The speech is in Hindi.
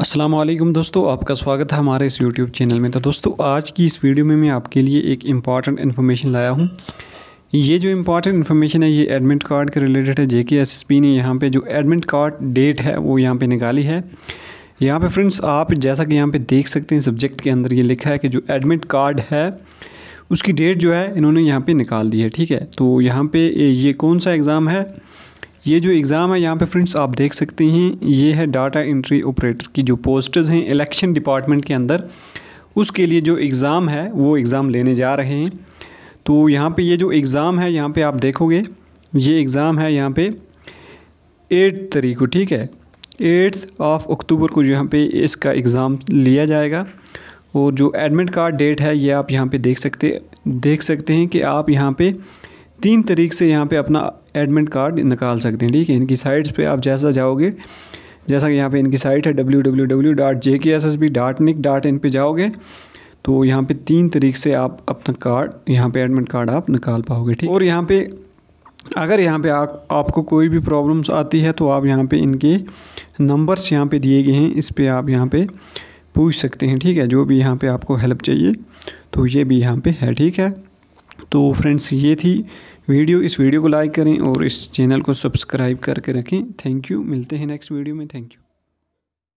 असलम दोस्तों आपका स्वागत है हमारे इस YouTube चैनल में तो दोस्तों आज की इस वीडियो में मैं आपके लिए एक इम्पॉर्टेंट इन्फॉर्मेशन लाया हूँ ये जो इम्पॉर्टेंट इन्फॉर्मेशन है ये एडमिट कार्ड के रिलेटेड है जेके एस एस पी ने यहाँ पे जो एडमिट कार्ड डेट है वो यहाँ पे निकाली है यहाँ पे फ्रेंड्स आप जैसा कि यहाँ पे देख सकते हैं सब्जेक्ट के अंदर ये लिखा है कि जो एडमिट कार्ड है उसकी डेट जो है इन्होंने यहाँ पर निकाल दी है ठीक है तो यहाँ पर ये कौन सा एग्ज़ाम है ये जो एग्ज़ाम है यहाँ पे फ्रेंड्स आप देख सकते हैं ये है डाटा एंट्री ऑपरेटर की जो पोस्टर्स हैं इलेक्शन डिपार्टमेंट के अंदर उसके लिए जो एग्ज़ाम है वो एग्ज़ाम लेने जा रहे हैं तो यहाँ पे ये जो एग्ज़ाम है यहाँ पे आप देखोगे ये एग्ज़ाम है यहाँ पे एट तरीक को ठीक है एट्थ ऑफ अक्टूबर को यहाँ पे इसका एग्ज़ाम लिया जाएगा और जो एडमिट कार्ड डेट है ये आप यहाँ पे देख सकते देख सकते हैं कि आप यहाँ पर तीन तरीक़े से यहाँ पे अपना एडमिट कार्ड निकाल सकते हैं ठीक है इनकी साइट्स पे आप जैसा जाओगे जैसा कि यहाँ पे इनकी साइट है W W W dot J K S S B dot nic dot in पर जाओगे तो यहाँ पे तीन तरीक़े से आप अपना कार्ड यहाँ पे एडमिट कार्ड आप निकाल पाओगे ठीक और यहाँ पे अगर यहाँ पे आप आपको कोई भी प्रॉब्लम्स आती है तो आप यहाँ पे इनके नंबर्स यहाँ पे दिए गए हैं इस पर आप यहाँ पे पूछ सकते हैं ठीक है जो भी यहाँ पे आपको हेल्प चाहिए तो ये भी यहाँ पे है ठीक है तो फ्रेंड्स ये थी वीडियो इस वीडियो को लाइक करें और इस चैनल को सब्सक्राइब करके रखें थैंक यू मिलते हैं नेक्स्ट वीडियो में थैंक यू